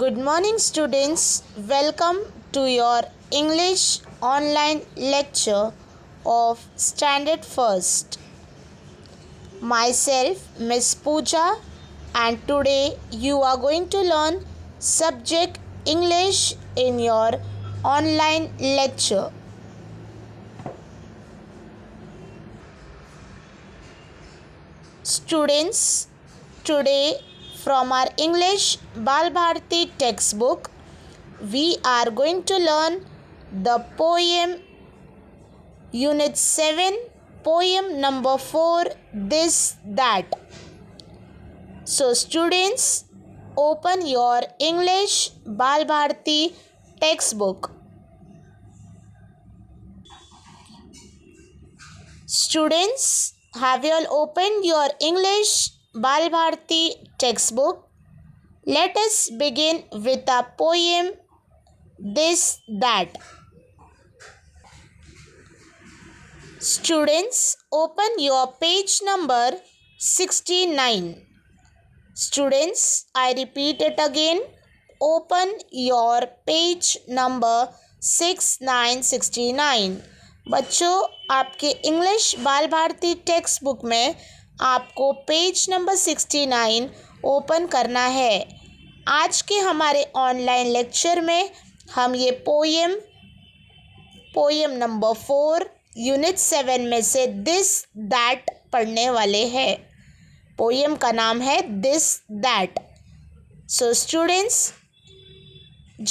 Good morning, students. Welcome to your English online lecture of Standard First. Myself, Miss Pooja, and today you are going to learn subject English in your online lecture. Students, today from our English Bal Bharati textbook, we are going to learn the poem Unit 7, poem number 4, This That. So, students, open your English Bal Bharati textbook. Students, have you all opened your English Bal Bharati text book let's begin with a poem this that students open your page number sixty nine students I repeat it again open your page number six nine sixty nine बच्चों आपके English Bal Bharati text book में आपको page number sixty nine open करना है आज के हमारे online lecture में हम ये poem poem number four unit seven में से दिस दैट पढ़ने वाले हैं पोएम का नाम है this that so students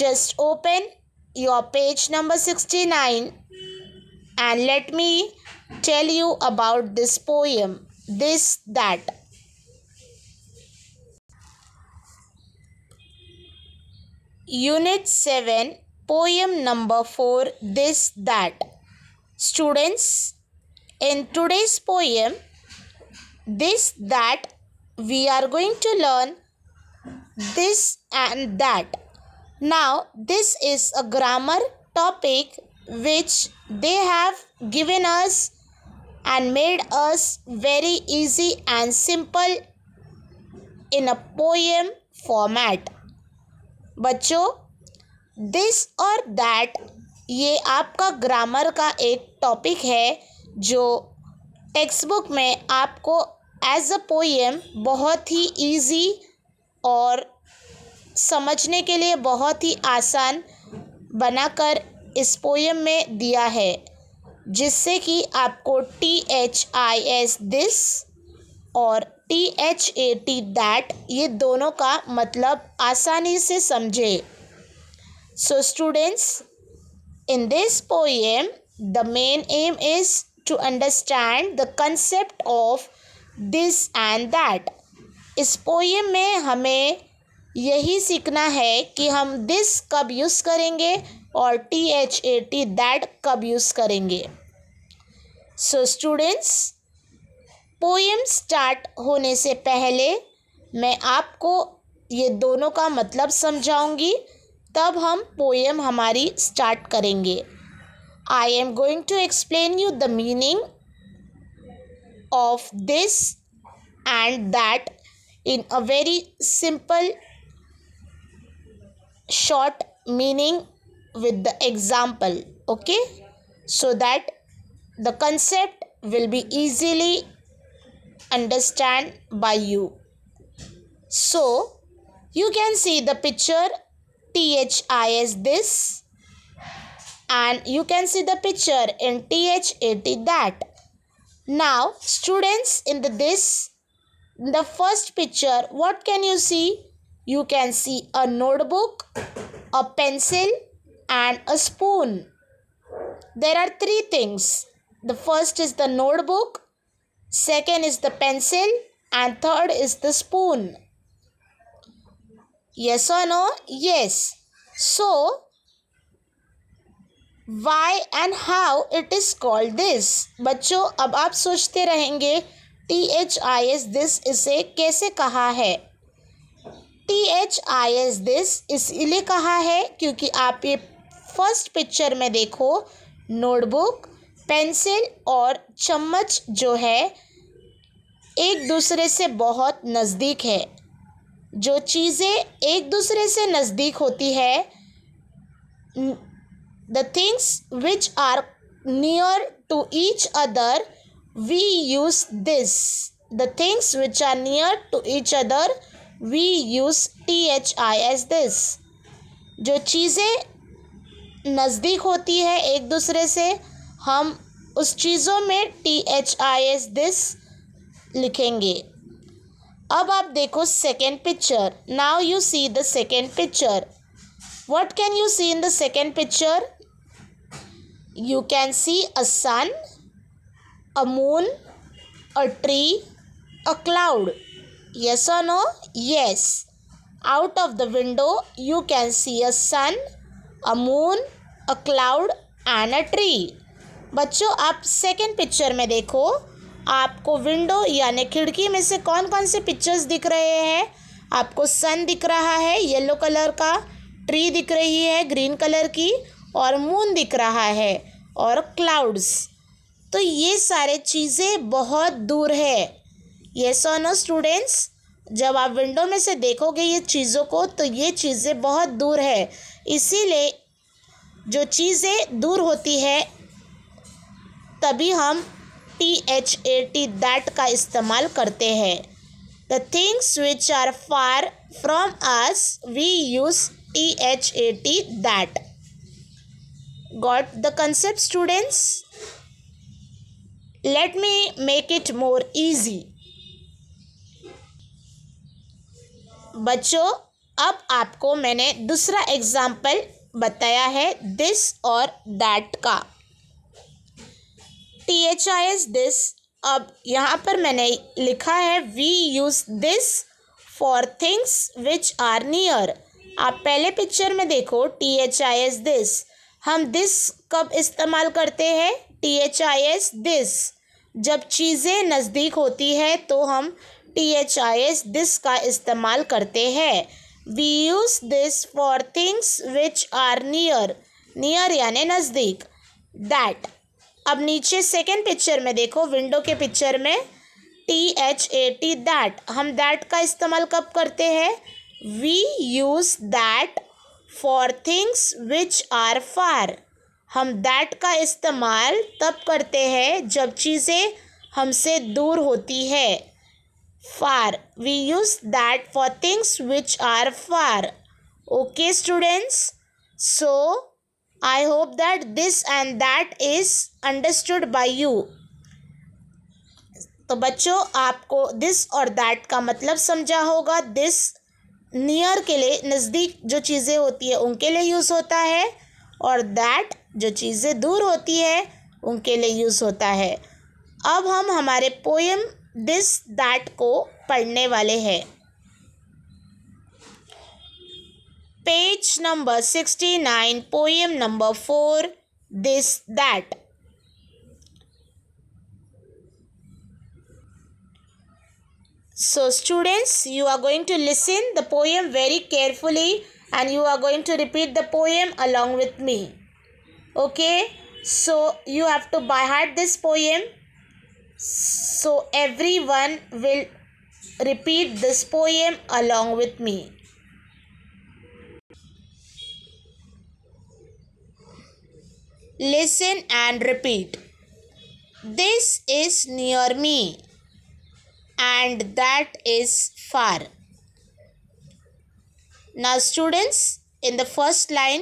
just open your page number sixty nine and let me tell you about this poem this, that. Unit 7, poem number 4, this, that. Students, in today's poem, this, that, we are going to learn this and that. Now, this is a grammar topic which they have given us and made us very easy and simple in a poem format. बच्चों this और that ये आपका grammar का एक topic है जो text book में आपको एज अ पोएम बहुत ही ईजी और समझने के लिए बहुत ही आसान बनाकर इस पोएम में दिया है जिससे कि आपको T H I S this और T H A T that ये दोनों का मतलब आसानी से समझे so students in this poem the main aim is to understand the concept of this and that इस पोएम में हमें यही सीखना है कि हम दिस कब यूज़ करेंगे और T H A T that कब यूज़ करेंगे सो स्टूडेंट्स पोएम स्टार्ट होने से पहले मैं आपको ये दोनों का मतलब समझाऊंगी तब हम पोएम हमारी स्टार्ट करेंगे I am going to explain you the meaning of this and that in a very simple short meaning with the example okay so that The concept will be easily understand by you. So, you can see the picture THIS this and you can see the picture in th that. Now, students in the this the first picture what can you see? You can see a notebook, a pencil and a spoon. There are three things the first is the notebook second is the pencil and third is the spoon yes or no yes so why and how it is called this बच्चों अब आप सोचते रहेंगे T H I S this इसे कैसे कहा है T H I S this इसलिए कहा है क्योंकि आप ये फर्स्ट पिक्चर में देखो नोटबुक पेंसिल और चम्मच जो है एक दूसरे से बहुत नज़दीक है जो चीज़ें एक दूसरे से नज़दीक होती है the things which are near to each other we use this the things which are near to each other we use T H I S this जो चीज़ें नज़दीक होती है एक दूसरे से हम उस चीज़ों में T H I S this लिखेंगे अब आप देखो second picture now you see the second picture what can you see in the second picture you can see a sun a moon a tree a cloud yes oh no yes out of the window you can see a sun a moon a cloud and a tree बच्चों आप second picture में देखो आपको window यानी खिड़की में से कौन कौन से पिक्चर्स दिख रहे हैं आपको सन दिख रहा है येलो कलर का ट्री दिख रही है ग्रीन कलर की और मून दिख रहा है और क्लाउड्स तो ये सारे चीज़ें बहुत दूर है ये सोनो स्टूडेंट्स जब आप विंडो में से देखोगे ये चीज़ों को तो ये चीज़ें बहुत दूर है इसीलिए जो चीज़ें दूर होती है तभी हम T H A T that का इस्तेमाल करते हैं the things which are far from us we use T H A T that got the concept students let me make it more easy बच्चों अब आपको मैंने दूसरा एग्जाम्पल बताया है दिस और दैट का T H I S this अब यहाँ पर मैंने लिखा है we use this for things which are near आप पहले पिक्चर में देखो T H I S this हम दिस कब इस्तेमाल करते हैं T H I S this जब चीज़ें नज़दीक होती है तो हम T H I S this का इस्तेमाल करते हैं we use this for things which are near near यानि नज़दीक दैट अब नीचे सेकेंड पिक्चर में देखो विंडो के पिक्चर में T H A T that हम दैट का इस्तेमाल कब करते हैं we use that for things which are far हम दैट का इस्तेमाल तब करते हैं जब चीज़ें हमसे दूर होती है far we use that for things which are far okay students so I hope that this and that is understood by you तो बच्चों आपको दिस और दैट का मतलब समझा होगा दिस नियर के लिए नज़दीक जो चीज़ें होती है उनके लिए यूज़ होता है और दैट जो चीज़ें दूर होती है उनके लिए यूज़ होता है अब हम हमारे पोएम दिस दैट को पढ़ने वाले हैं Page number 69, poem number 4, This That. So students, you are going to listen the poem very carefully and you are going to repeat the poem along with me. Okay, so you have to by heart this poem. So everyone will repeat this poem along with me. Listen and repeat. This is near me and that is far. Now students, in the first line,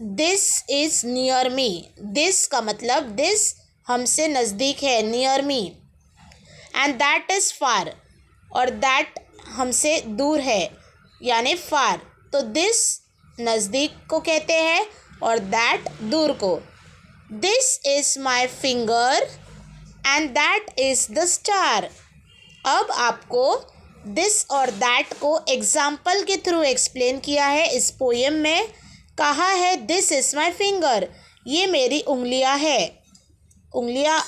this is near me. This ka matlab this humse नज़दीक hai near me. And that is far. aur that humse dur hai yani far. to this नज़दीक ko kehte hai और that दूर को this is my finger and that is the star अब आपको this और that को example के through explain किया है इस पोएम में कहा है दिस इज़ माई फिंगर ये मेरी उंगलियाँ है उंगलियाँ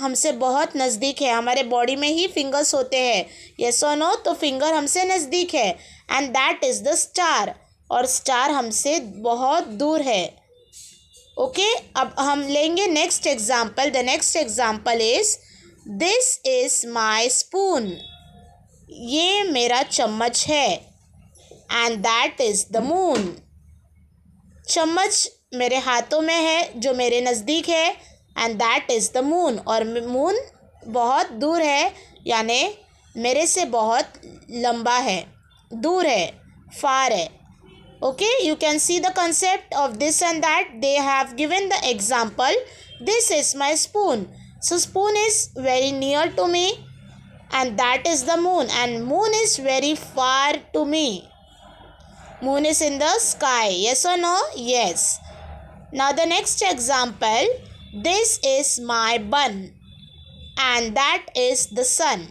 हमसे बहुत नज़दीक है हमारे बॉडी में ही फिंगर्स होते हैं ये सो नो तो फिंगर हमसे नज़दीक है and that is the star और स्टार हमसे बहुत दूर है ओके अब हम लेंगे next example the next example is this is my spoon ये मेरा चम्मच है and that is the moon चम्मच मेरे हाथों में है जो मेरे नज़दीक है and that is the moon और मून बहुत दूर है यानि मेरे से बहुत लंबा है दूर है फार है okay you can see the concept of this and that they have given the example this is my spoon so spoon is very near to me and that is the moon and moon is very far to me moon is in the sky yes or no yes now the next example this is my bun and that is the sun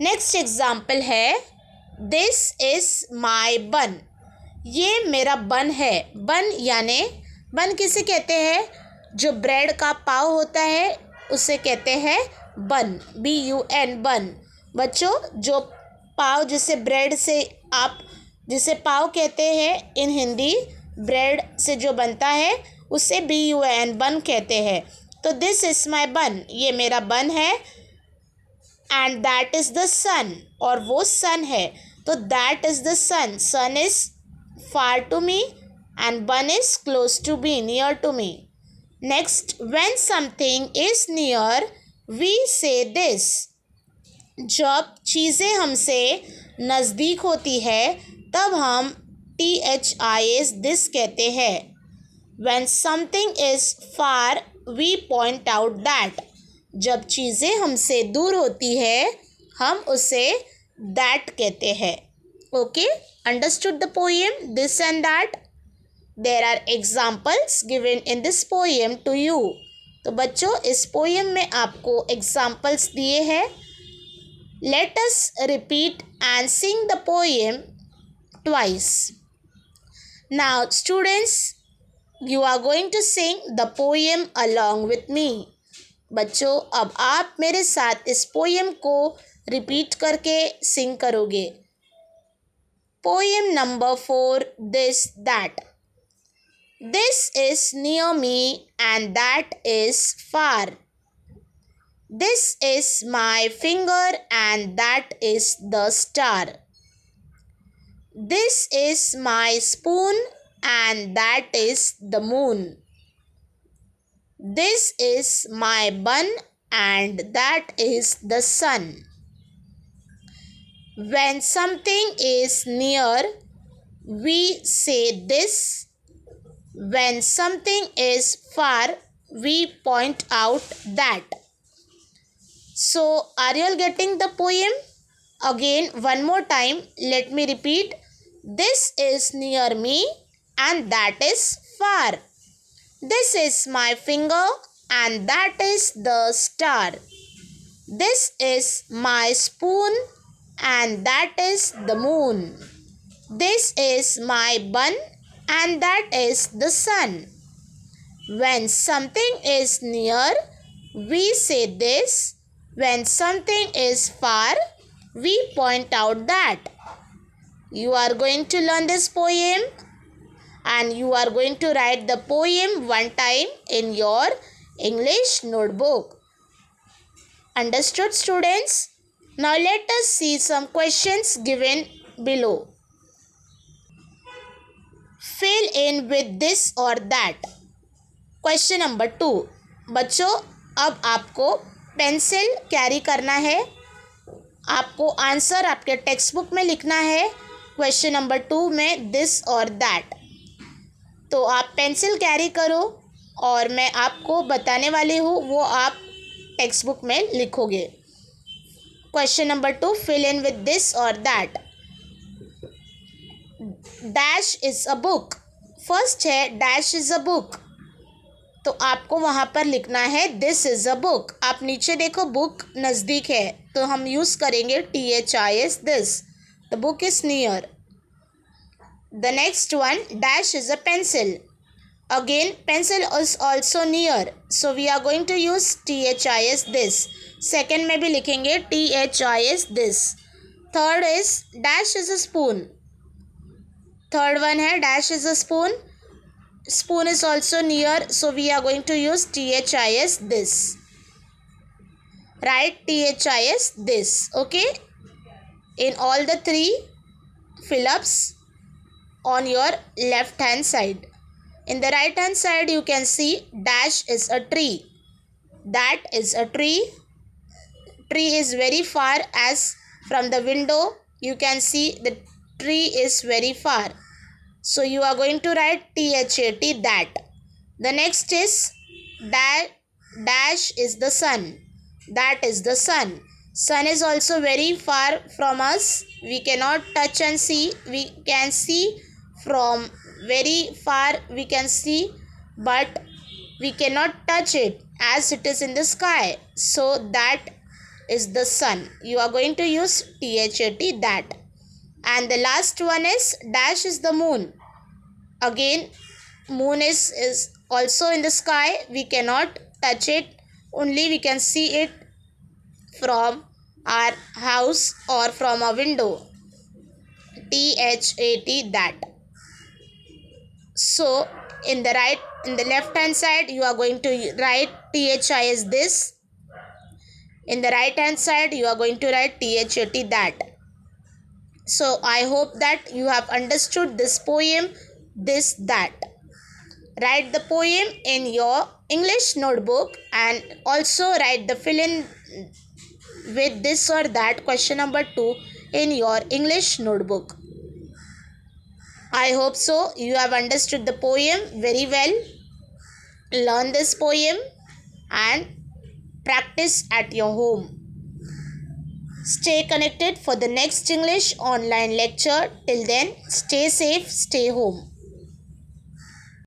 next example hai this is my bun ये मेरा bun है बन यानि बन किसे कहते हैं जो ब्रेड का पाव होता है उसे कहते हैं बन बी यू एन बन बच्चों जो पाव जिसे ब्रेड से आप जिसे पाव कहते हैं इन हिंदी ब्रेड से जो बनता है उसे बी यू एन बन कहते हैं तो दिस इज़ माई बन ये मेरा बन है and that is the sun और वो सन है तो that is the sun sun is far to me and one is close to me, near to me. Next, when something is near, we say this. जब चीज़ें हमसे नज़दीक होती है तब हम T H I S this कहते हैं when something is far we point out that जब चीज़ें हमसे दूर होती है हम उसे दैट कहते हैं okay understood the poem this and that there are examples given in this poem to you तो बच्चों इस पोएम में आपको एग्जाम्पल्स दिए हैं let us repeat and sing the poem twice now students you are going to sing the poem along with me बच्चों अब आप मेरे साथ इस पोएम को रिपीट करके सिंग करोगे Poem number 4 This That. This is near me and that is far. This is my finger and that is the star. This is my spoon and that is the moon. This is my bun and that is the sun. When something is near, we say this. When something is far, we point out that. So, are you all getting the poem? Again, one more time, let me repeat. This is near me and that is far. This is my finger and that is the star. This is my spoon and that is the moon. This is my bun and that is the sun. When something is near, we say this. When something is far, we point out that. You are going to learn this poem and you are going to write the poem one time in your English notebook. Understood students? Now let us see some questions given below. Fill in with this or that. Question number two बच्चों अब आपको pencil carry करना है आपको answer आपके text book में लिखना है क्वेश्चन नंबर टू में दिस और दैट तो आप पेंसिल कैरी करो और मैं आपको बताने वाली हूँ वो आप टेक्स्ट बुक में लिखोगे question number two fill in with this और that dash is a book first है डैश इज़ अ बुक तो आपको वहाँ पर लिखना है दिस इज़ अ बुक आप नीचे देखो बुक नज़दीक है तो हम यूज़ करेंगे T H I S this the book is near the next one dash is a pencil again pencil is also near so we are going to use T H I S this Second, में भी लिखेंगे T H is S this third is dash is a spoon third one है dash is a spoon spoon is also near so we are going to use THIS this right THIS this okay in all the three fill-ups on your left hand side in the right hand side you can see dash is a tree that is a tree tree is very far as from the window you can see the tree is very far. So you are going to write THAT that. The next is that dash is the sun. That is the sun. Sun is also very far from us. We cannot touch and see. We can see from very far we can see but we cannot touch it as it is in the sky. So that is the sun. You are going to use THAT that. And the last one is dash is the moon. Again, moon is, is also in the sky. We cannot touch it. Only we can see it from our house or from a window. THAT that. So in the right in the left hand side you are going to write THI is this in the right hand side you are going to write THAT that so i hope that you have understood this poem this that write the poem in your english notebook and also write the fill in with this or that question number 2 in your english notebook i hope so you have understood the poem very well learn this poem and practice at your home. Stay connected for the next English online lecture. Till then, stay safe, stay home.